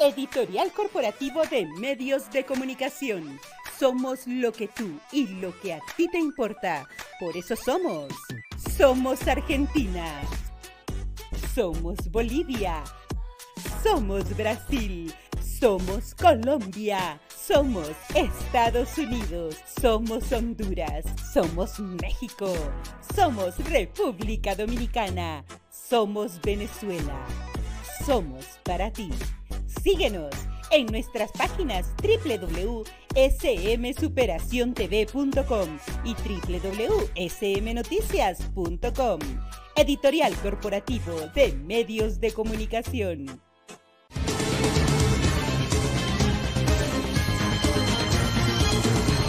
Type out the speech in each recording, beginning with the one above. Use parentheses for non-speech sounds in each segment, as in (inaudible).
Editorial Corporativo de Medios de Comunicación. Somos lo que tú y lo que a ti te importa. Por eso somos. Somos Argentina. Somos Bolivia. Somos Brasil. Somos Colombia. Somos Estados Unidos. Somos Honduras. Somos México. Somos República Dominicana. Somos Venezuela. Somos para ti. Síguenos en nuestras páginas www.smsuperaciontv.com y www.smnoticias.com. Editorial Corporativo de Medios de Comunicación.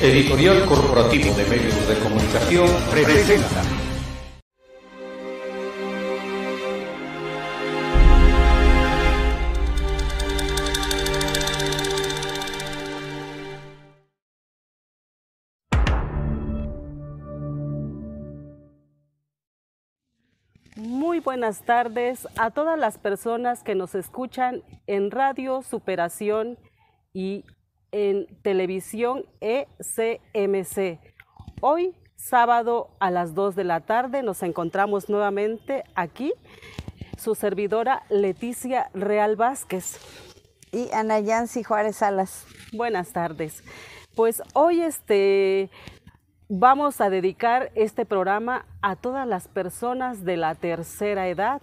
Editorial Corporativo de Medios de Comunicación presenta. buenas tardes a todas las personas que nos escuchan en Radio Superación y en televisión ECMC. Hoy, sábado a las 2 de la tarde, nos encontramos nuevamente aquí su servidora Leticia Real Vázquez. Y Ana Yancy Juárez Salas. Buenas tardes. Pues hoy este, Vamos a dedicar este programa a todas las personas de la tercera edad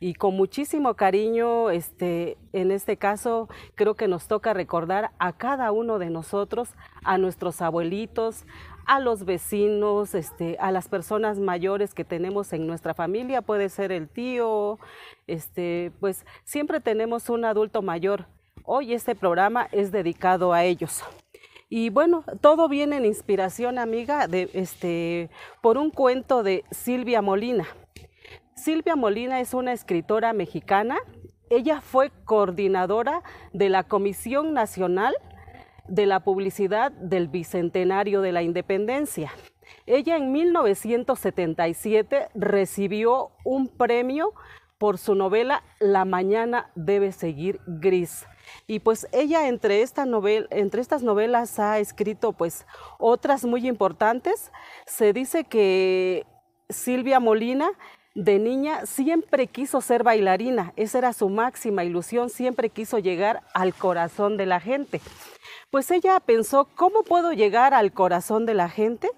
y con muchísimo cariño, este, en este caso creo que nos toca recordar a cada uno de nosotros, a nuestros abuelitos, a los vecinos, este, a las personas mayores que tenemos en nuestra familia, puede ser el tío, este, pues siempre tenemos un adulto mayor. Hoy este programa es dedicado a ellos. Y bueno, todo viene en inspiración, amiga, este, por un cuento de Silvia Molina. Silvia Molina es una escritora mexicana. Ella fue coordinadora de la Comisión Nacional de la Publicidad del Bicentenario de la Independencia. Ella en 1977 recibió un premio por su novela La mañana debe seguir gris. Y pues ella entre, esta novel, entre estas novelas ha escrito pues otras muy importantes. Se dice que Silvia Molina de niña siempre quiso ser bailarina, esa era su máxima ilusión, siempre quiso llegar al corazón de la gente. Pues ella pensó, ¿cómo puedo llegar al corazón de la gente?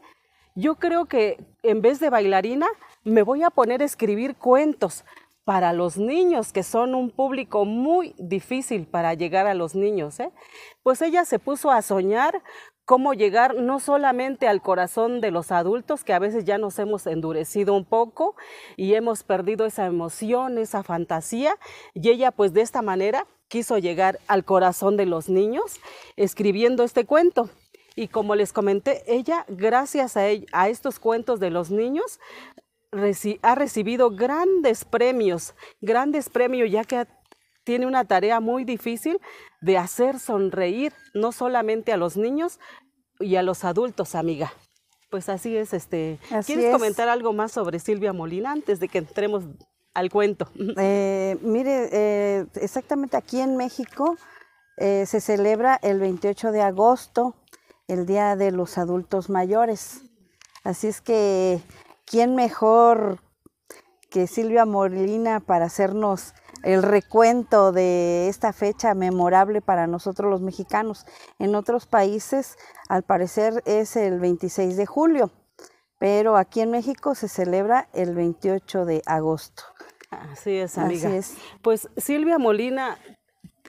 Yo creo que en vez de bailarina me voy a poner a escribir cuentos, para los niños, que son un público muy difícil para llegar a los niños, ¿eh? pues ella se puso a soñar cómo llegar no solamente al corazón de los adultos, que a veces ya nos hemos endurecido un poco y hemos perdido esa emoción, esa fantasía, y ella pues de esta manera quiso llegar al corazón de los niños escribiendo este cuento. Y como les comenté, ella, gracias a e, estos cuentos de los niños, ha recibido grandes premios, grandes premios, ya que tiene una tarea muy difícil de hacer sonreír no solamente a los niños y a los adultos, amiga. Pues así es, este. ¿Quieres comentar algo más sobre Silvia Molina antes de que entremos al cuento? (laughs) Eh, mire, eh, exactamente aquí en México eh, se celebra el 28 de agosto, el Día de los Adultos Mayores. Así es que ¿quién mejor que Silvia Molina para hacernos el recuento de esta fecha memorable para nosotros los mexicanos? En otros países, al parecer, es el 26 de julio, pero aquí en México se celebra el 28 de agosto. Así es, amiga. Así es. Pues Silvia Molina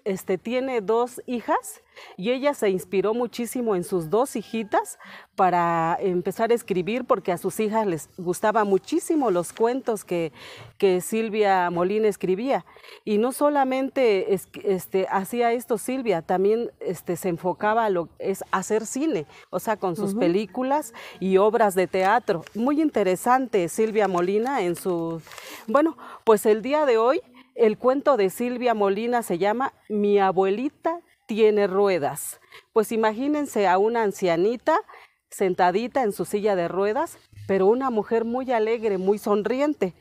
este, tiene dos hijas y ella se inspiró muchísimo en sus dos hijitas para empezar a escribir porque a sus hijas les gustaba muchísimo los cuentos que, que Silvia Molina escribía. Y no solamente este, hacía esto Silvia, también este, se enfocaba a lo es hacer cine, o sea, con sus películas y obras de teatro. Muy interesante Silvia Molina en su... Bueno, pues el día de hoy... El cuento de Silvia Molina se llama Mi abuelita tiene ruedas. Pues imagínense a una ancianita sentadita en su silla de ruedas, pero una mujer muy alegre, muy sonriente.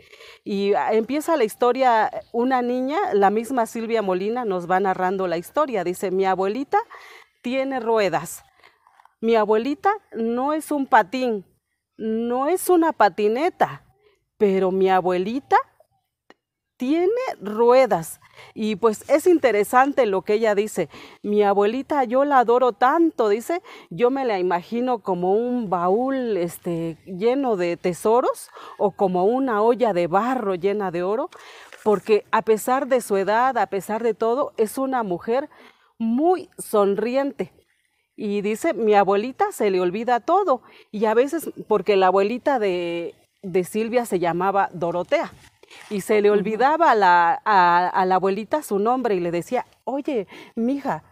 Y ah, empieza la historia, eh, una niña, la misma Silvia Molina nos va narrando la historia, dice, mi abuelita tiene ruedas, mi abuelita no es un patín, no es una patineta, pero mi abuelita tiene ruedas. Y pues es interesante lo que ella dice. Mi abuelita, yo la adoro tanto, dice, yo me la imagino como un baúl este, lleno de tesoros o como una olla de barro llena de oro, porque a pesar de su edad, a pesar de todo, es una mujer muy sonriente. Y dice, mi abuelita se le olvida todo. Y a veces, porque la abuelita de, de Silvia se llamaba Dorotea y se le olvidaba a la, abuelita su nombre y le decía, oye, mija,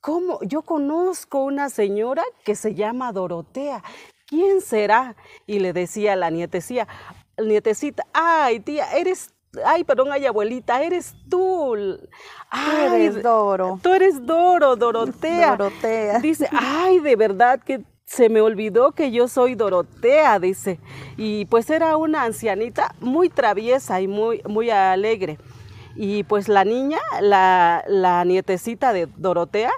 ¿cómo? Yo conozco una señora que se llama Dorotea. ¿Quién será? Y le decía a la nietecía, nietecita, ay, tía, eres ay, perdón, ay, abuelita, eres tú. Ay, tú eres Doro. Tú eres Doro, (laughs) Dorotea. Dice, ay, de verdad, que se me olvidó que yo soy Dorotea, dice. Y pues era una ancianita muy traviesa y muy, muy alegre. Y pues la niña, la nietecita de Dorotea,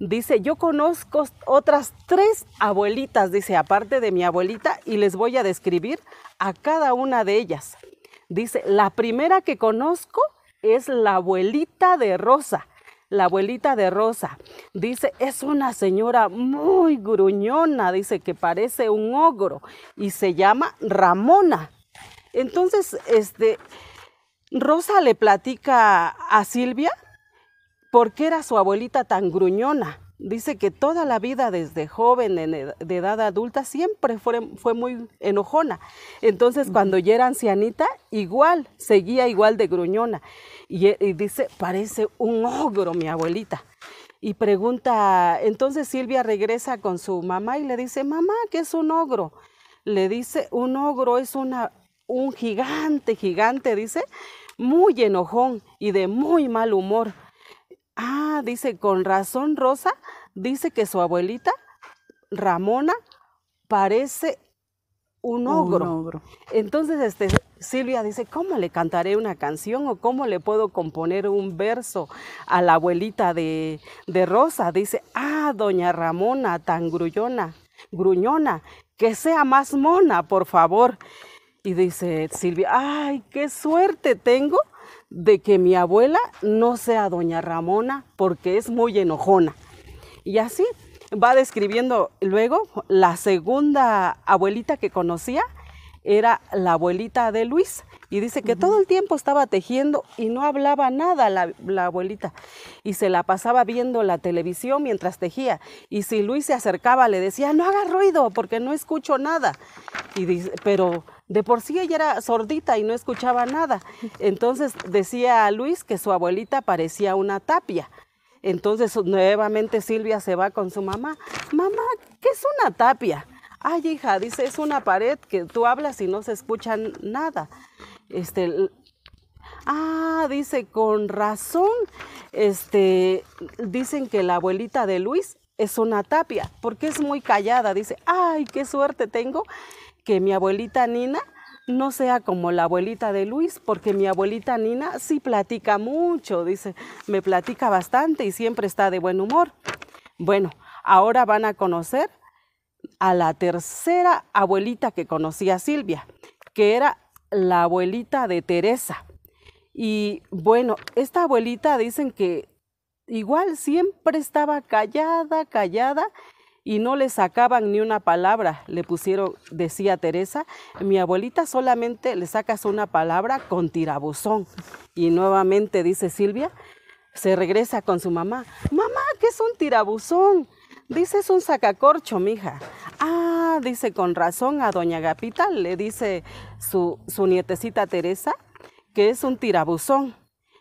dice, yo conozco otras tres abuelitas, dice, aparte de mi abuelita, y les voy a describir a cada una de ellas. Dice, la primera que conozco es la abuelita de Rosa la abuelita de Rosa. Dice, es una señora muy gruñona, dice que parece un ogro y se llama Ramona. Entonces, este, Rosa le platica a Silvia por qué era su abuelita tan gruñona. Dice que toda la vida desde joven, de edad adulta, siempre fue, fue muy enojona. Entonces, cuando ya era ancianita, igual, seguía igual de gruñona. E, y, dice, parece un ogro mi abuelita. Y pregunta, entonces Silvia regresa con su mamá y le dice, mamá, ¿qué es un ogro? Le dice, un ogro es una, un gigante, gigante, dice, muy enojón y de muy mal humor. Ah, dice, con razón Rosa, dice que su abuelita, Ramona, parece un ogro. Un ogro. Entonces, este, Silvia dice, ¿cómo le cantaré una canción o cómo le puedo componer un verso a la abuelita de, Rosa? Dice, ah, doña Ramona, tan grullona, gruñona, que sea más mona, por favor. Y dice Silvia, ay, qué suerte tengo de que mi abuela no sea doña Ramona porque es muy enojona. Y así va describiendo luego la segunda abuelita que conocía, era la abuelita de Luis. Y dice que todo el tiempo estaba tejiendo y no hablaba nada la, abuelita. Y se la pasaba viendo la televisión mientras tejía. Y si Luis se acercaba, le decía, no haga ruido porque no escucho nada. Y dice, pero de por sí ella era sordita y no escuchaba nada. Entonces decía a Luis que su abuelita parecía una tapia. Entonces nuevamente Silvia se va con su mamá. Mamá, ¿qué es una tapia? Ay, hija, dice, es una pared que tú hablas y no se escucha nada. Este, ah, dice, con razón, este, dicen que la abuelita de Luis es una tapia, porque es muy callada. Dice, ay, qué suerte tengo que mi abuelita Nina no sea como la abuelita de Luis, porque mi abuelita Nina sí platica mucho, dice, me platica bastante y siempre está de buen humor. Bueno, ahora van a conocer a la tercera abuelita que conocía Silvia, que era la abuelita de Teresa. Y bueno, esta abuelita dicen que igual siempre estaba callada, callada y no le sacaban ni una palabra. Le pusieron, decía Teresa, mi abuelita solamente le sacas una palabra con tirabuzón. Y nuevamente dice Silvia, se regresa con su mamá, mamá, ¿qué es un tirabuzón? Dice, es un sacacorcho, mija. Ah, dice, con razón a doña Agapita, le dice su, nietecita Teresa que es un tirabuzón.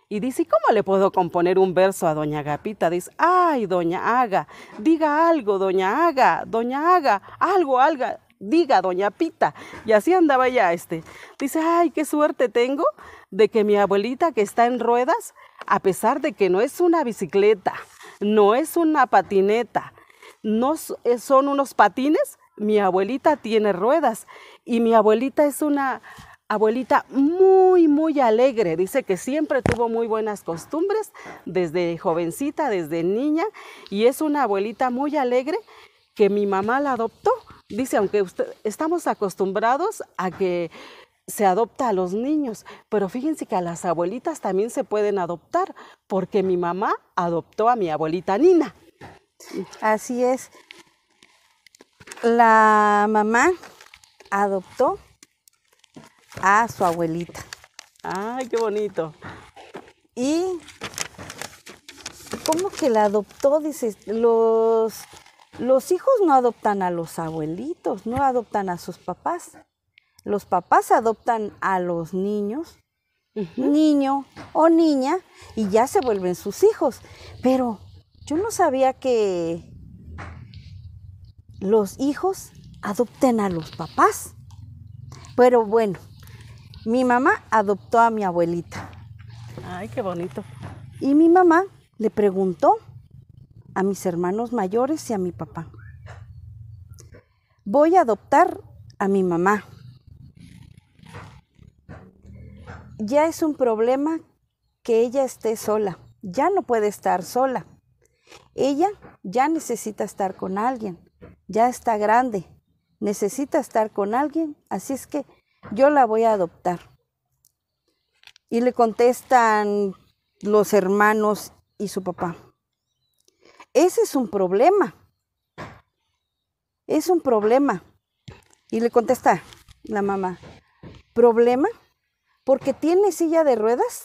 Y dice, ¿cómo le puedo componer un verso a doña Gapita? Dice, ay, doña Aga, diga algo, doña Aga, doña Aga, algo, algo, diga doña Pita. Y así andaba ya este. Dice, ay, qué suerte tengo de que mi abuelita que está en ruedas, a pesar de que no es una bicicleta, no es una patineta, no eh, son unos patines. Mi abuelita tiene ruedas y mi abuelita es una abuelita muy, muy alegre. Dice que siempre tuvo muy buenas costumbres desde jovencita, desde niña, y es una abuelita muy alegre que mi mamá la adoptó. Dice, aunque usted, estamos acostumbrados a que se adopta a los niños, pero fíjense que a las abuelitas también se pueden adoptar, porque mi mamá adoptó a mi abuelita Nina. Así es. La mamá adoptó a su abuelita. ¡Ay, qué bonito! Y ¿cómo que la adoptó? Dices, los, los hijos no adoptan a los abuelitos, no adoptan a sus papás. Los papás adoptan a los niños, niño o niña, y ya se vuelven sus hijos. Pero yo no sabía que los hijos adopten a los papás. Pero bueno, mi mamá adoptó a mi abuelita. Ay, qué bonito. Y mi mamá le preguntó a mis hermanos mayores y a mi papá. Voy a adoptar a mi mamá. Ya es un problema que ella esté sola. Ya no puede estar sola. Ella ya necesita estar con alguien, ya está grande, necesita estar con alguien, así es que yo la voy a adoptar. Y le contestan los hermanos y su papá. Ese es un problema. Es un problema. Y le contesta la mamá, ¿problema? ¿Porque tiene silla de ruedas?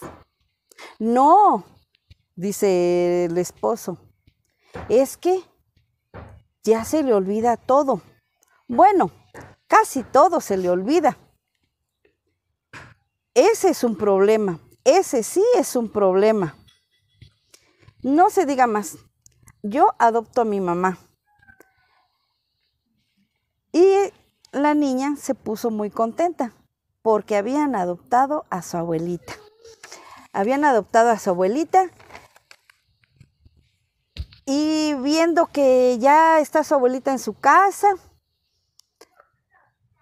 No, dice el esposo es que ya se le olvida todo. Bueno, casi todo se le olvida. Ese es un problema, ese sí es un problema. No se diga más, yo adopto a mi mamá. Y la niña se puso muy contenta porque habían adoptado a su abuelita. Habían adoptado a su abuelita y viendo que ya está su abuelita en su casa,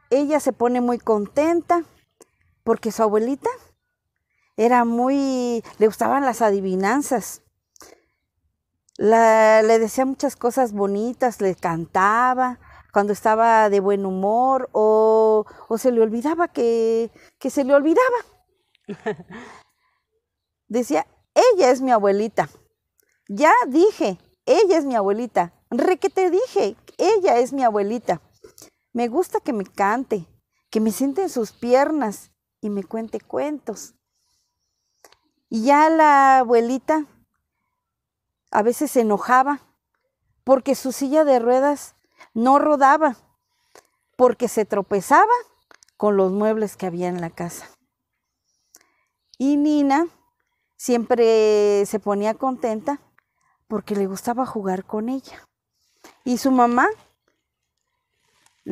ella se pone muy contenta porque su abuelita era muy, le gustaban las adivinanzas. le decía muchas cosas bonitas, le cantaba cuando estaba de buen humor o, se le olvidaba que, que se le olvidaba. (laughs) decía, ella es mi abuelita. Ya dije ella es mi abuelita. Re que te dije, ella es mi abuelita. Me gusta que me cante, que me siente en sus piernas y me cuente cuentos. Y ya la abuelita a veces se enojaba porque su silla de ruedas no rodaba, porque se tropezaba con los muebles que había en la casa. Y Nina siempre se ponía contenta porque le gustaba jugar con ella. Y su mamá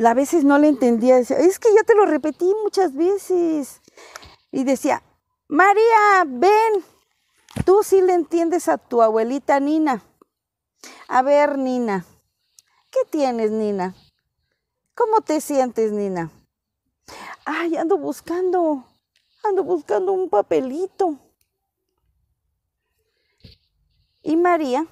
a veces no le entendía, decía, es que ya te lo repetí muchas veces. Y decía, María, ven, tú sí le entiendes a tu abuelita Nina. A ver, Nina, ¿qué tienes, Nina? ¿Cómo te sientes, Nina? Ay, ando buscando, ando buscando un papelito y María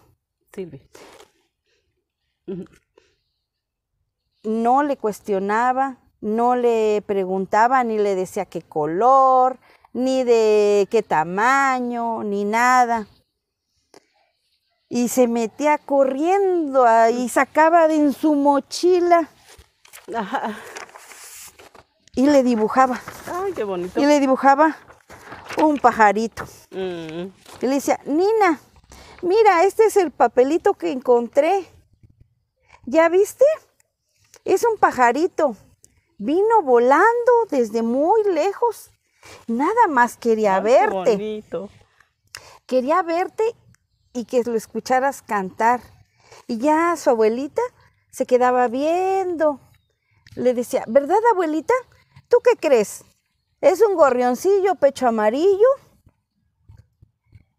No le cuestionaba, no le preguntaba ni le decía qué color, ni de qué tamaño, ni nada. Y se metía corriendo y sacaba de en su mochila. Y le dibujaba. Ay, qué bonito. Y le dibujaba un pajarito. Mm. Y le decía, Nina, mira, este es el papelito que encontré. ¿Ya viste? Es un pajarito. Vino volando desde muy lejos. Nada más quería verte. Quería verte y que lo escucharas cantar. Y ya su abuelita se quedaba viendo. Le decía, ¿verdad abuelita? ¿Tú qué crees? ¿Es un gorrioncillo pecho amarillo?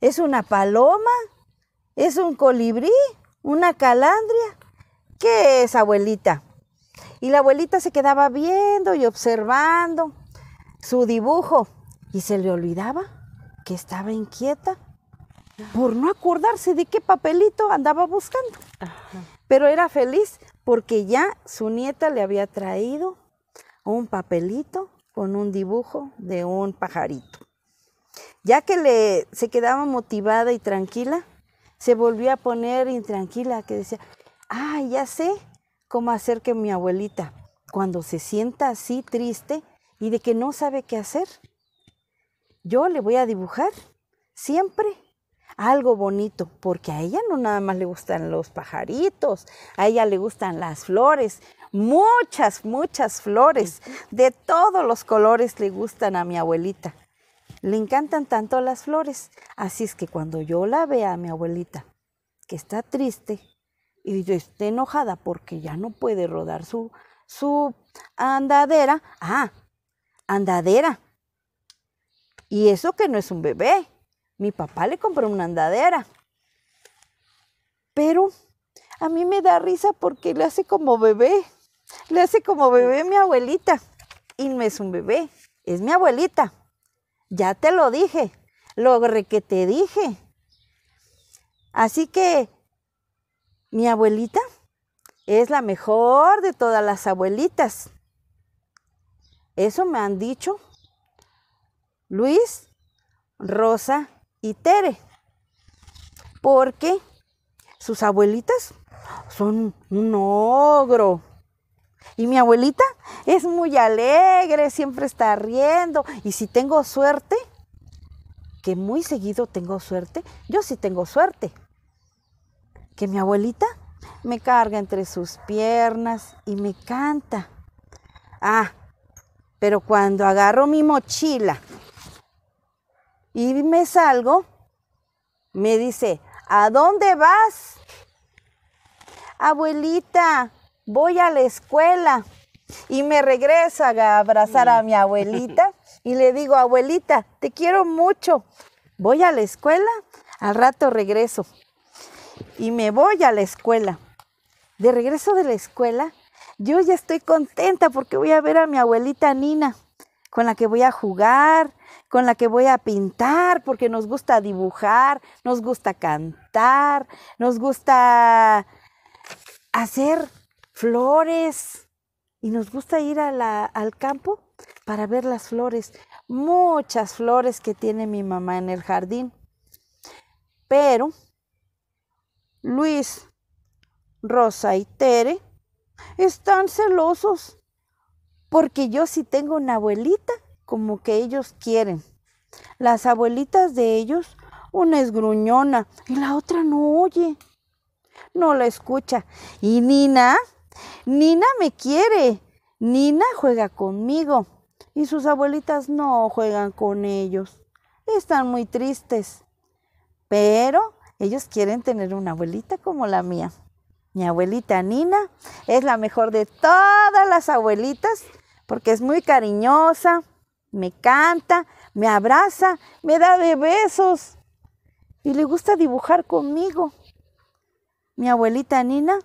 ¿Es una paloma? ¿Es un colibrí? ¿Una calandria? ¿Qué es, abuelita? Y la abuelita se quedaba viendo y observando su dibujo y se le olvidaba que estaba inquieta por no acordarse de qué papelito andaba buscando. Pero era feliz porque ya su nieta le había traído un papelito con un dibujo de un pajarito. Ya que le, se quedaba motivada y tranquila, se volvió a poner intranquila, que decía, ah, ya sé cómo hacer que mi abuelita, cuando se sienta así triste y de que no sabe qué hacer, yo le voy a dibujar siempre algo bonito, porque a ella no nada más le gustan los pajaritos, a ella le gustan las flores, muchas, muchas flores, de todos los colores le gustan a mi abuelita. Le encantan tanto las flores, así es que cuando yo la vea a mi abuelita, que está triste y yo esté enojada porque ya no puede rodar su, su andadera, ah, andadera. Y eso que no es un bebé. Mi papá le compró una andadera. Pero a mí me da risa porque le hace como bebé. Le hace como bebé mi abuelita. Y no es un bebé, es mi abuelita. Ya te lo dije, lo que te dije. Así que mi abuelita es la mejor de todas las abuelitas. Eso me han dicho Luis, Rosa y Tere. Porque sus abuelitas son un ogro. Y mi abuelita es muy alegre, siempre está riendo. Y si tengo suerte, que muy seguido tengo suerte, yo sí tengo suerte, que mi abuelita me carga entre sus piernas y me canta. Ah, pero cuando agarro mi mochila y me salgo, me dice, ¿a dónde vas? Abuelita, voy a la escuela. Y me regreso a abrazar a mm. mi abuelita y le digo, abuelita, te quiero mucho. Voy a la escuela, al rato regreso. Y me voy a la escuela. De regreso de la escuela, yo ya estoy contenta porque voy a ver a mi abuelita Nina, con la que voy a jugar, con la que voy a pintar, porque nos gusta dibujar, nos gusta cantar, nos gusta hacer flores. Y nos gusta ir al campo para ver las flores. Muchas flores que tiene mi mamá en el jardín. Pero Luis, Rosa y Tere están celosos porque yo sí tengo una abuelita como que ellos quieren. Las abuelitas de ellos, una es gruñona y la otra no oye, no la escucha. Y Nina Nina me quiere, Nina juega conmigo y sus abuelitas no juegan con ellos. Están muy tristes. Pero ellos quieren tener una abuelita como la mía. Mi abuelita Nina es la mejor de todas las abuelitas porque es muy cariñosa, me canta, me abraza, me da de besos y le gusta dibujar conmigo. Mi abuelita Nina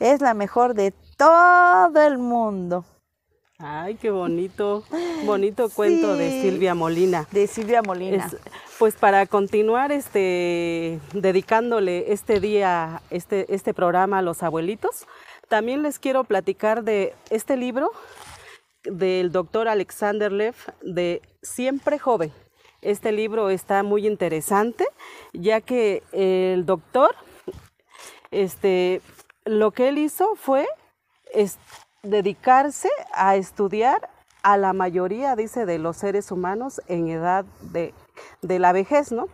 es la mejor de todo el mundo. Ay, qué bonito, bonito (laughs) cuento de Silvia Molina. De Silvia Molina. pues para continuar este dedicándole este día, este, este programa a los abuelitos, también les quiero platicar de este libro del doctor Alexander Leff de Siempre Joven. Este libro está muy interesante, ya que el doctor este, lo que él hizo fue dedicarse a estudiar a la mayoría, dice, de los seres humanos en edad de, la vejez, ¿no?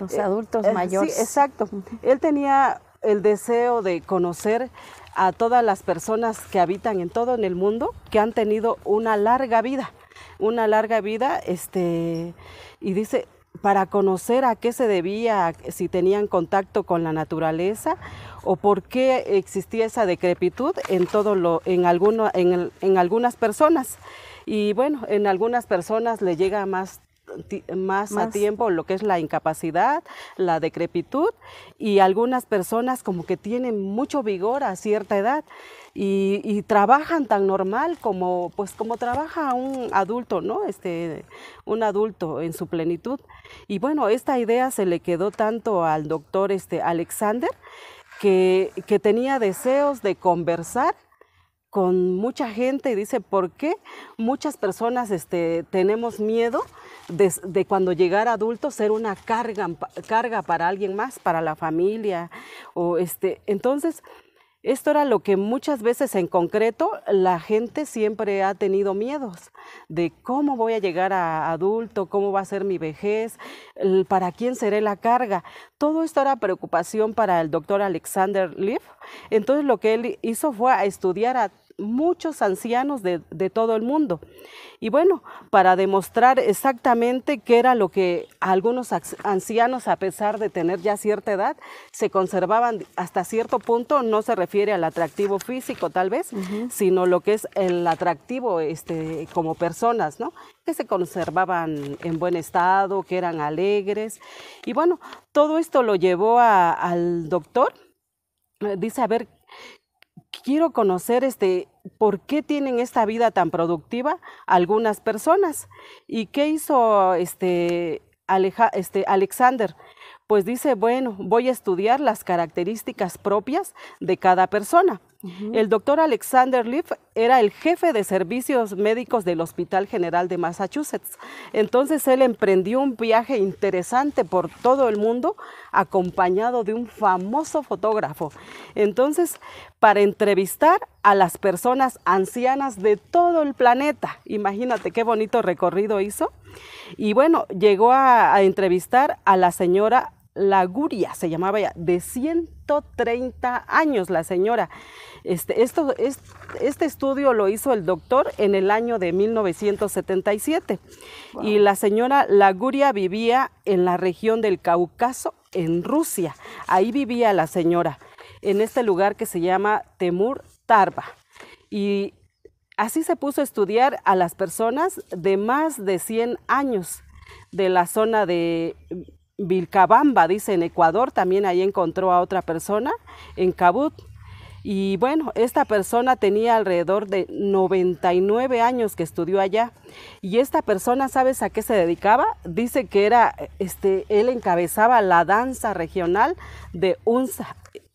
Los eh, adultos eh, mayores. Sí, exacto. Él tenía el deseo de conocer a todas las personas que habitan en todo en el mundo, que han tenido una larga vida, una larga vida, este, y dice, para conocer a qué se debía, si tenían contacto con la naturaleza o por qué existía esa decrepitud en, todo lo, en, alguno, en, algunas personas. Y bueno, en algunas personas le llega más más, más, a tiempo lo que es la incapacidad, la decrepitud y algunas personas como que tienen mucho vigor a cierta edad y, trabajan tan normal como, pues, como trabaja un adulto, ¿no? Este, un adulto en su plenitud. Y bueno, esta idea se le quedó tanto al doctor este, Alexander que, tenía deseos de conversar con mucha gente y dice, ¿por qué muchas personas este, tenemos miedo de, cuando llegar adulto ser una carga, carga para alguien más, para la familia? O, este, entonces, esto era lo que muchas veces en concreto la gente siempre ha tenido miedos de cómo voy a llegar a adulto, cómo va a ser mi vejez, para quién seré la carga. Todo esto era preocupación para el doctor Alexander Leaf, Entonces lo que él hizo fue a estudiar a muchos ancianos de, todo el mundo. Y bueno, para demostrar exactamente qué era lo que algunos ancianos, a pesar de tener ya cierta edad, se conservaban hasta cierto punto, no se refiere al atractivo físico tal vez, sino lo que es el atractivo este, como personas, ¿no? que se conservaban en buen estado, que eran alegres. Y bueno, todo esto lo llevó al doctor eh, dice a ver quiero conocer este, por qué tienen esta vida tan productiva algunas personas y qué hizo este, este Alexander pues dice, bueno, voy a estudiar las características propias de cada persona. El doctor Alexander Leaf era el jefe de servicios médicos del Hospital General de Massachusetts. Entonces él emprendió un viaje interesante por todo el mundo acompañado de un famoso fotógrafo. Entonces, para entrevistar a las personas ancianas de todo el planeta. Imagínate qué bonito recorrido hizo. Y bueno, llegó a entrevistar a la señora Laguria, se llamaba ya, de 130 años la señora. Este, esto, este estudio lo hizo el doctor en el año de 1977 y la señora Laguria vivía en la región del Cáucaso, en Rusia. Ahí vivía la señora, en este lugar que se llama Temur Tarba. Y así se puso a estudiar a las personas de más de 100 años de la zona de Vilcabamba, dice en Ecuador, también ahí encontró a otra persona, en Cabut. Y bueno, esta persona tenía alrededor de 99 años que estudió allá. Y esta persona, ¿sabes a qué se dedicaba? Dice que era, este, él encabezaba la danza regional de un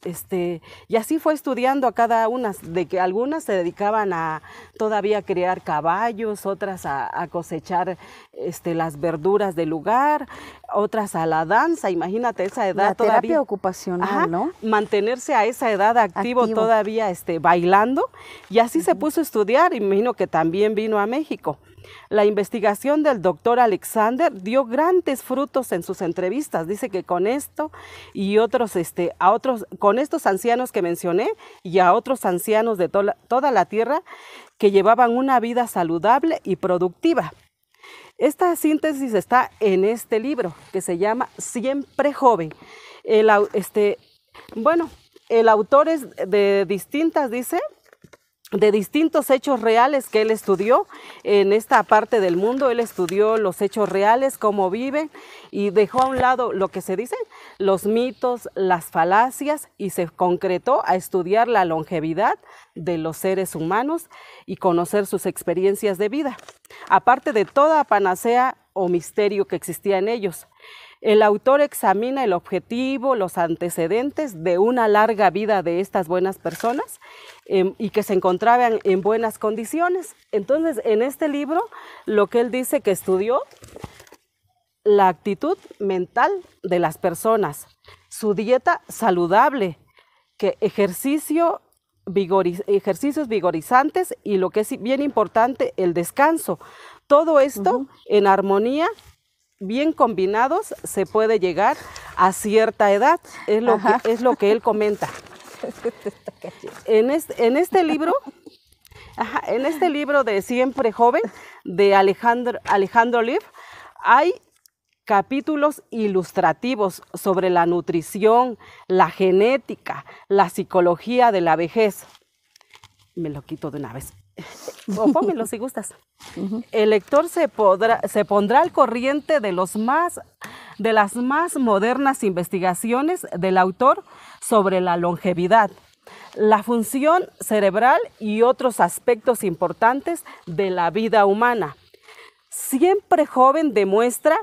este, y así fue estudiando a cada una, de que algunas se dedicaban a todavía criar caballos, otras a, cosechar este, las verduras del lugar, otras a la danza, imagínate esa edad todavía. terapia ocupacional, ¿no? Mantenerse a esa edad activo, todavía este, bailando, y así se puso a estudiar, imagino que también vino a México. La investigación del doctor Alexander dio grandes frutos en sus entrevistas. Dice que con esto y otros, este, a otros, con estos ancianos que mencioné y a otros ancianos de toda la tierra que llevaban una vida saludable y productiva. Esta síntesis está en este libro que se llama Siempre joven. este, bueno, el autor es de distintas, dice, de distintos hechos reales que él estudió en esta parte del mundo. Él estudió los hechos reales, cómo viven y dejó a un lado lo que se dice, los mitos, las falacias y se concretó a estudiar la longevidad de los seres humanos y conocer sus experiencias de vida, aparte de toda panacea o misterio que existía en ellos. El autor examina el objetivo, los antecedentes de una larga vida de estas buenas personas em, y que se encontraban en buenas condiciones. Entonces, en este libro, lo que él dice que estudió, la actitud mental de las personas, su dieta saludable, que ejercicio ejercicios vigorizantes y lo que es bien importante, el descanso. Todo esto en armonía bien combinados se puede llegar a cierta edad, es lo, que, es lo que él comenta. (laughs) En este, libro, en este libro de Siempre Joven, de Alejandro, Alejandro Liv, hay capítulos ilustrativos sobre la nutrición, la genética, la psicología de la vejez. Me lo quito de una vez o pónmelo si gustas. El lector se, podrá, se pondrá al corriente de, de las más modernas investigaciones del autor sobre la longevidad, la función cerebral y otros aspectos importantes de la vida humana. Siempre joven demuestra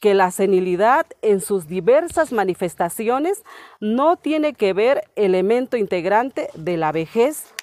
que la senilidad en sus diversas manifestaciones no tiene que ver elemento integrante de la vejez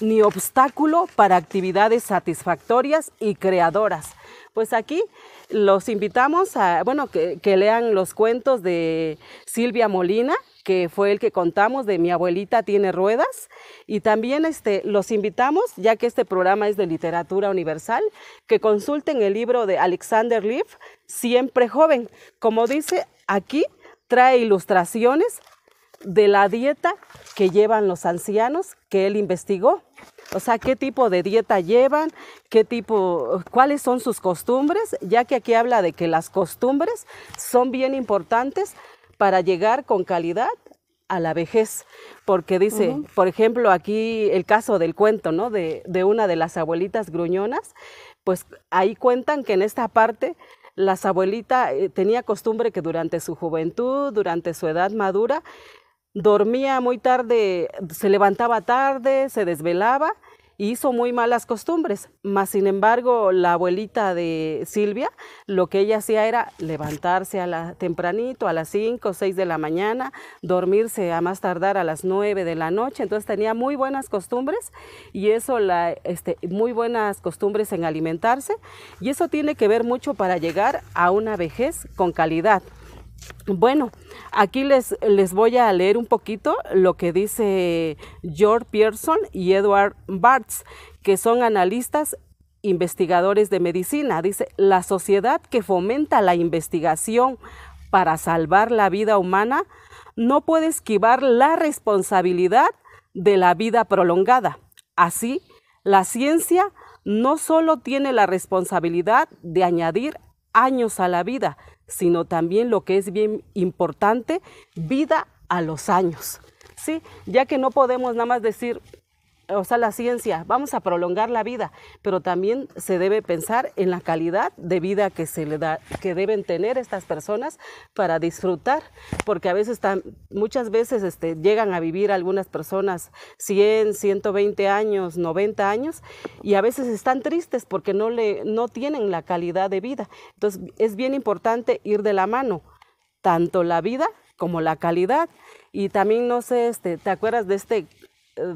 ni obstáculo para actividades satisfactorias y creadoras. Pues aquí los invitamos a, bueno, que, lean los cuentos de Silvia Molina, que fue el que contamos de Mi abuelita tiene ruedas. Y también este, los invitamos, ya que este programa es de literatura universal, que consulten el libro de Alexander Leaf, Siempre joven. Como dice aquí, trae ilustraciones de la dieta que llevan los ancianos que él investigó. O sea, qué tipo de dieta llevan, qué tipo, cuáles son sus costumbres, ya que aquí habla de que las costumbres son bien importantes para llegar con calidad a la vejez, porque dice, por ejemplo, aquí el caso del cuento, ¿no? De, una de las abuelitas gruñonas, pues ahí cuentan que en esta parte las abuelitas tenían eh, tenía costumbre que durante su juventud, durante su edad madura, dormía muy tarde, se levantaba tarde, se desvelaba y hizo muy malas costumbres. Mas, sin embargo, la abuelita de Silvia, lo que ella hacía era levantarse a la, tempranito, a las 5 o 6 de la mañana, dormirse a más tardar a las 9 de la noche. Entonces tenía muy buenas costumbres y eso, este, muy buenas costumbres en alimentarse. Y eso tiene que ver mucho para llegar a una vejez con calidad. Bueno, aquí les, voy a leer un poquito lo que dice George Pearson y Edward Bartz, que son analistas investigadores de medicina. Dice, la sociedad que fomenta la investigación para salvar la vida humana no puede esquivar la responsabilidad de la vida prolongada. Así, la ciencia no solo tiene la responsabilidad de añadir años a la vida, sino también lo que es bien importante, vida a los años, ¿sí? Ya que no podemos nada más decir, o sea, la ciencia, vamos a prolongar la vida, pero también se debe pensar en la calidad de vida que se le da, que deben tener estas personas para disfrutar, porque a veces tan, muchas veces este, llegan a vivir algunas personas 100, 120 años, 90 años y a veces están tristes porque no le no tienen la calidad de vida. Entonces, es bien importante ir de la mano tanto la vida como la calidad y también no sé, este, ¿te acuerdas de este eh,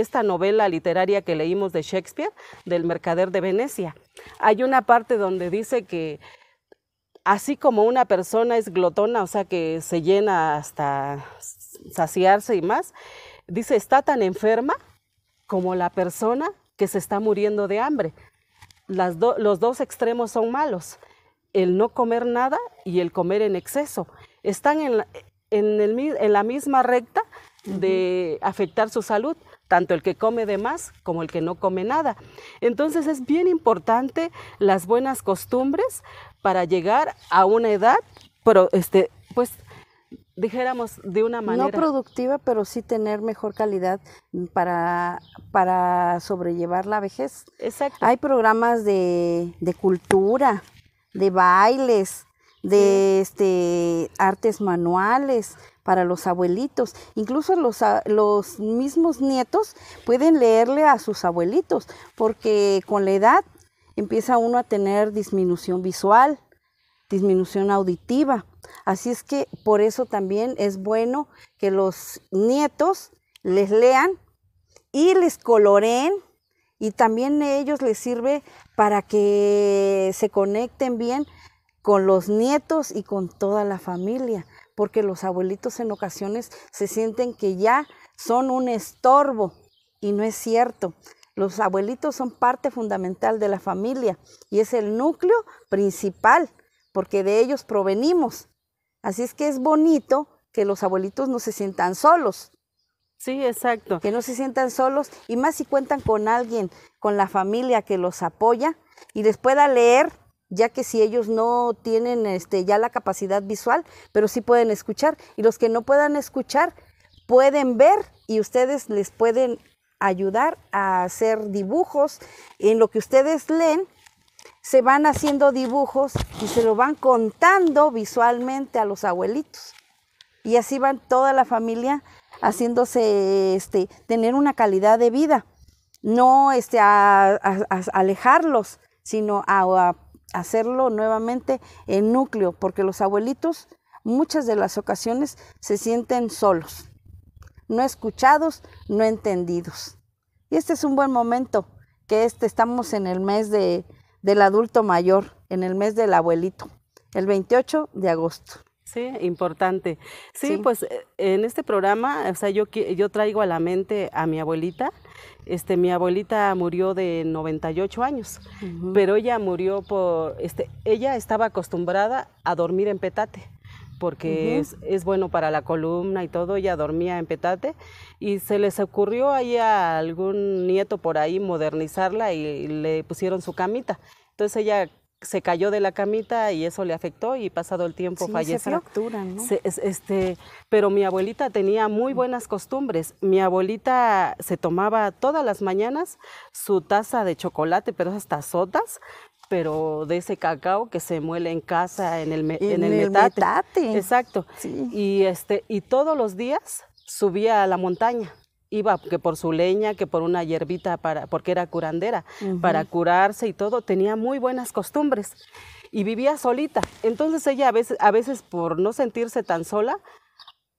esta novela literaria que leímos de Shakespeare, del mercader de Venecia. Hay una parte donde dice que así como una persona es glotona, o sea que se llena hasta saciarse y más, dice, está tan enferma como la persona que se está muriendo de hambre. los dos extremos son malos, el no comer nada y el comer en exceso. Están en en la misma recta de afectar su salud, tanto el que come de más como el que no come nada. Entonces es bien importante las buenas costumbres para llegar a una edad, pero este, pues dijéramos de una manera. No productiva, pero sí tener mejor calidad para, para sobrellevar la vejez. Hay programas de, cultura, de bailes, de este, artes manuales, para los abuelitos. Incluso los, mismos nietos pueden leerle a sus abuelitos, porque con la edad empieza uno a tener disminución visual, disminución auditiva. Así es que por eso también es bueno que los nietos les lean y les coloreen y también a ellos les sirve para que se conecten bien con los nietos y con toda la familia porque los abuelitos en ocasiones se sienten que ya son un estorbo y no es cierto. Los abuelitos son parte fundamental de la familia y es el núcleo principal porque de ellos provenimos. Así es que es bonito que los abuelitos no se sientan solos. Sí, exacto. Que no se sientan solos y más si cuentan con alguien, con la familia que los apoya y les pueda leer ya que si ellos no tienen este, ya la capacidad visual, pero sí pueden escuchar. Y los que no puedan escuchar, pueden ver y ustedes les pueden ayudar a hacer dibujos. En lo que ustedes leen, se van haciendo dibujos y se lo van contando visualmente a los abuelitos. Y así van toda la familia haciéndose este, tener una calidad de vida, no este, a, alejarlos, sino a hacerlo nuevamente en núcleo, porque los abuelitos muchas de las ocasiones se sienten solos, no escuchados, no entendidos. Y este es un buen momento, que este estamos en el mes de, del adulto mayor, en el mes del abuelito, el 28 de agosto. Sí, importante. Sí, pues eh, en este programa, o sea, yo, yo traigo a la mente a mi abuelita este, mi abuelita murió de 98 años, pero ella murió por, este, ella estaba acostumbrada a dormir en petate porque es, bueno para la columna y todo, ella dormía en petate y se les ocurrió ahí a algún nieto por ahí modernizarla y le pusieron su camita. Entonces ella se cayó de la camita y eso le afectó y pasado el tiempo falleció. Se fracturan, ¿no? este, pero mi abuelita tenía muy buenas costumbres. Mi abuelita se tomaba todas las mañanas su taza de chocolate, pero esas tazotas, pero de ese cacao que se muele en casa en el, en, el, metate. Exacto. Y este y todos los días subía a la montaña iba que por su leña, que por una hierbita, para, porque era curandera, para curarse y todo, tenía muy buenas costumbres y vivía solita. Entonces ella a veces, a veces por no sentirse tan sola,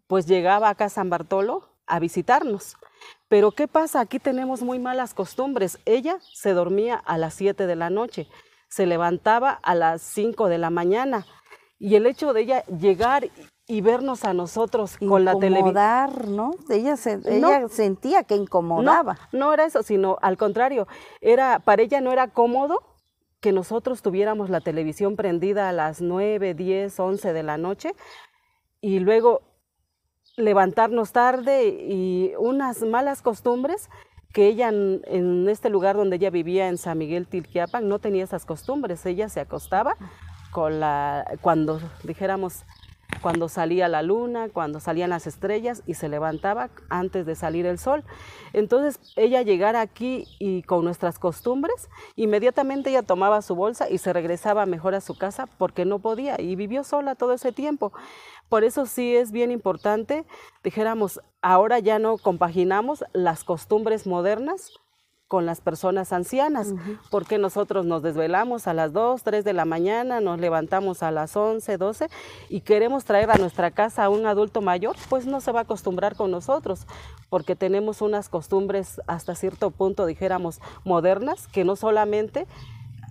pues llegaba acá a San Bartolo a visitarnos. Pero ¿qué pasa? Aquí tenemos muy malas costumbres. Ella se dormía a las 7 de la noche, se levantaba a las 5 de la mañana y el hecho de ella llegar y vernos a nosotros con la televisión. ¿no? Ella, se, ella sentía que incomodaba. No, era eso, sino al contrario, era, para ella no era cómodo que nosotros tuviéramos la televisión prendida a las 9, 10, 11 de la noche y luego levantarnos tarde y unas malas costumbres que ella en, este lugar donde ella vivía en San Miguel Tilquiapan no tenía esas costumbres, ella se acostaba con la cuando dijéramos cuando salía la luna, cuando salían las estrellas y se levantaba antes de salir el sol. Entonces ella llegara aquí y con nuestras costumbres, inmediatamente ella tomaba su bolsa y se regresaba mejor a su casa porque no podía y vivió sola todo ese tiempo. Por eso sí es bien importante, dijéramos, ahora ya no compaginamos las costumbres modernas con las personas ancianas, porque nosotros nos desvelamos a las 2, 3 de la mañana, nos levantamos a las 11, 12 y queremos traer a nuestra casa a un adulto mayor, pues no se va a acostumbrar con nosotros, porque tenemos unas costumbres hasta cierto punto, dijéramos, modernas, que no solamente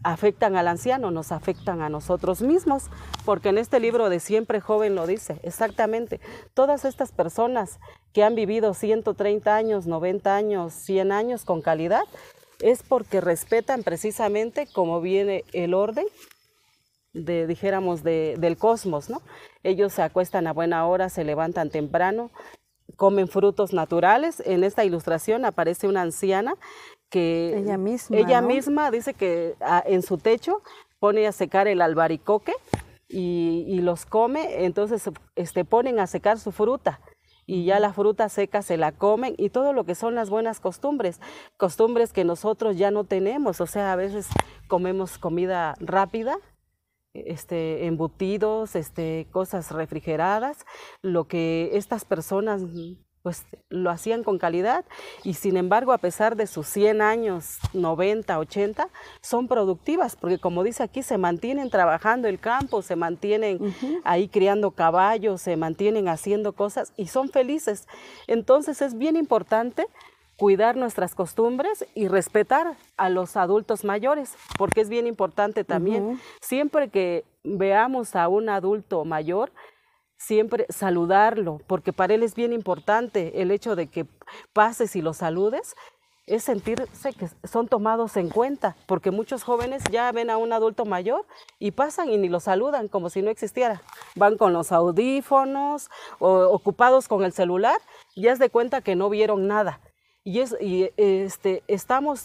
afectan al anciano, nos afectan a nosotros mismos, porque en este libro de Siempre Joven lo dice, exactamente, todas estas personas que han vivido 130 años, 90 años, 100 años con calidad, es porque respetan precisamente como viene el orden de, dijéramos, del cosmos, ¿no? Ellos se acuestan a buena hora, se levantan temprano, comen frutos naturales. En esta ilustración aparece una anciana ella misma, ella misma dice que ah, en su techo pone a secar el albaricoque y, los come, entonces este, ponen a secar su fruta y ya la fruta seca se la comen y todo lo que son las buenas costumbres, costumbres que nosotros ya no tenemos, o sea, a veces comemos comida rápida, este, embutidos, este, cosas refrigeradas, lo que estas personas pues lo hacían con calidad y sin embargo a pesar de sus 100 años, 90, 80, son productivas porque como dice aquí se mantienen trabajando el campo, se mantienen ahí criando caballos, se mantienen haciendo cosas y son felices. Entonces es bien importante cuidar nuestras costumbres y respetar a los adultos mayores, porque es bien importante también. Siempre que veamos a un adulto mayor, siempre saludarlo, porque para él es bien importante el hecho de que pases y lo saludes, es sentirse que son tomados en cuenta, porque muchos jóvenes ya ven a un adulto mayor y pasan y ni lo saludan como si no existiera. Van con los audífonos o ocupados con el celular, y es de cuenta que no vieron nada. Y, es, este, estamos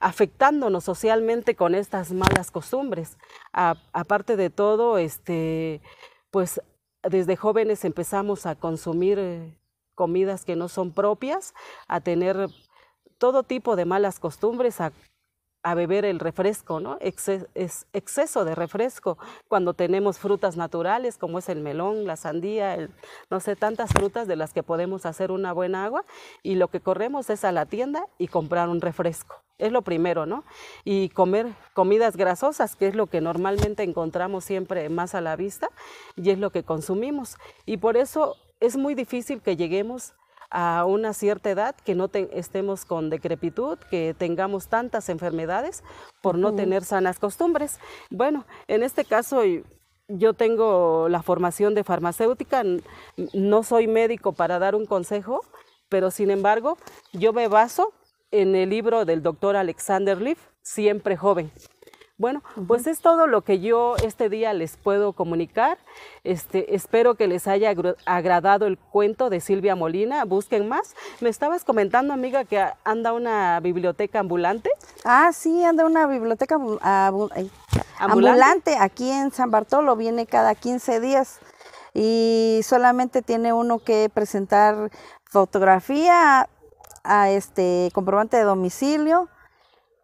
afectándonos socialmente con estas malas costumbres. aparte de todo, este, pues desde jóvenes empezamos a consumir eh, comidas que no son propias, a tener todo tipo de malas costumbres, a, beber el refresco, ¿no? es exceso de refresco, cuando tenemos frutas naturales como es el melón, la sandía, no sé, tantas frutas de las que podemos hacer una buena agua y lo que corremos es a la tienda y comprar un refresco es lo primero, ¿no? Y comer comidas grasosas, que es lo que normalmente encontramos siempre más a la vista y es lo que consumimos. Y por eso es muy difícil que lleguemos a una cierta edad, que no estemos con decrepitud, que tengamos tantas enfermedades por no tener sanas costumbres. Bueno, en este caso yo tengo la formación de farmacéutica, no soy médico para dar un consejo, pero sin embargo yo me baso en el libro del doctor Alexander Leaf, Siempre Joven. Bueno, pues es todo lo que yo este día les puedo comunicar. Este, espero que les haya agradado el cuento de Silvia Molina. Busquen más. Me estabas comentando, amiga, que anda una biblioteca ambulante. Ah, sí, anda una biblioteca ambulante. ambulante aquí en San Bartolo. Viene cada 15 días y solamente tiene uno que presentar fotografía, a este comprobante de domicilio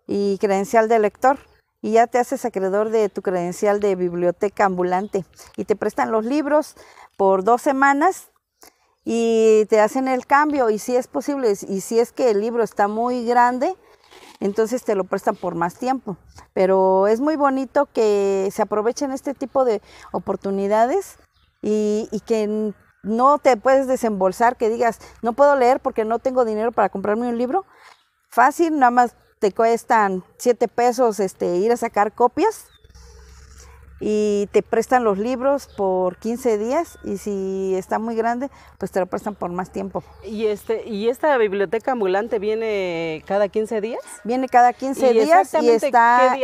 y credencial de lector y ya te haces acreedor de tu credencial de biblioteca ambulante y te prestan los libros por dos semanas y te hacen el cambio y si es posible y si es que el libro está muy grande entonces te lo prestan por más tiempo pero es muy bonito que se aprovechen este tipo de oportunidades y, y que no te puedes desembolsar que digas, no puedo leer porque no tengo dinero para comprarme un libro. Fácil, nada más te cuestan siete pesos este, ir a sacar copias y te prestan los libros por 15 días y si está muy grande, pues te lo prestan por más tiempo. ¿Y este y esta biblioteca ambulante viene cada 15 días? Viene cada 15 días y está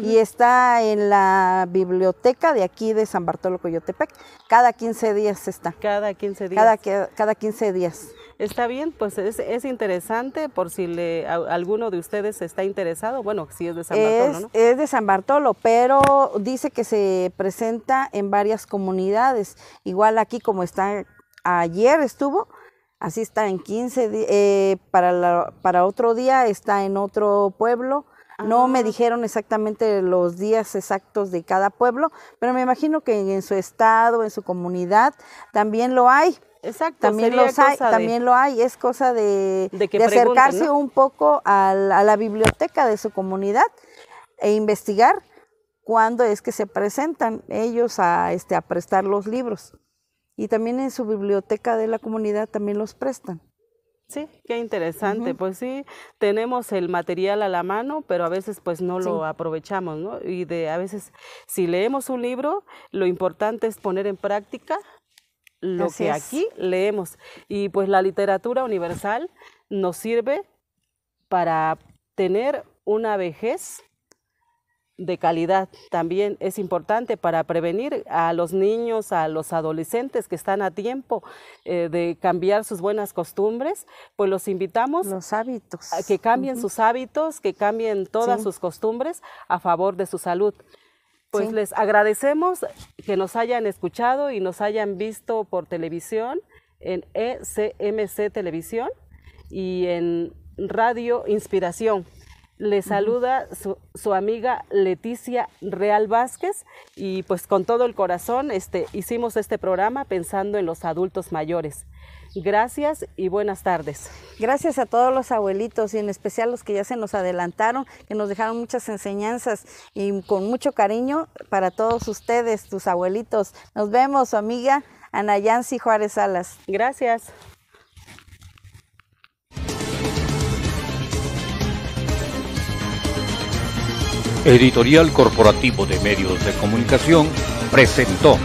y está en la biblioteca de aquí de San Bartolo Coyotepec. Cada 15 días está. Cada 15 días. Cada cada 15 días. Está bien, pues es, interesante por si le, alguno de ustedes está interesado. Bueno, si es de San Bartolo, es, ¿no? Es de San Bartolo, pero dice que se presenta en varias comunidades. Igual aquí como está ayer estuvo, así está en 15 eh, para, para otro día está en otro pueblo. No ah. me dijeron exactamente los días exactos de cada pueblo, pero me imagino que en su estado, en su comunidad, también lo hay. Exacto. También, también lo hay, es cosa de, acercarse un poco a la, biblioteca de su comunidad e investigar cuándo es que se presentan ellos a, este, a prestar los libros. Y también en su biblioteca de la comunidad también los prestan. Sí, qué interesante. Pues sí, tenemos el material a la mano, pero a veces pues no lo aprovechamos, ¿no? Y de a veces si leemos un libro, lo importante es poner en práctica lo que aquí leemos. Y pues la literatura universal nos sirve para tener una vejez de calidad. También es importante para prevenir a los niños, a los adolescentes que están a tiempo eh, de cambiar sus buenas costumbres, pues los invitamos los hábitos. a que cambien sus hábitos, que cambien todas sus costumbres a favor de su salud. Pues les agradecemos que nos hayan escuchado y nos hayan visto por televisión en ECMC Televisión y en Radio Inspiración. Les saluda su, amiga Leticia Real Vázquez y pues con todo el corazón este, hicimos este programa pensando en los adultos mayores. Gracias y buenas tardes. Gracias a todos los abuelitos y en especial los que ya se nos adelantaron, que nos dejaron muchas enseñanzas y con mucho cariño para todos ustedes, tus abuelitos. Nos vemos, amiga Ana Yancy Juárez Salas. Gracias. Editorial Corporativo de Medios de Comunicación presentó.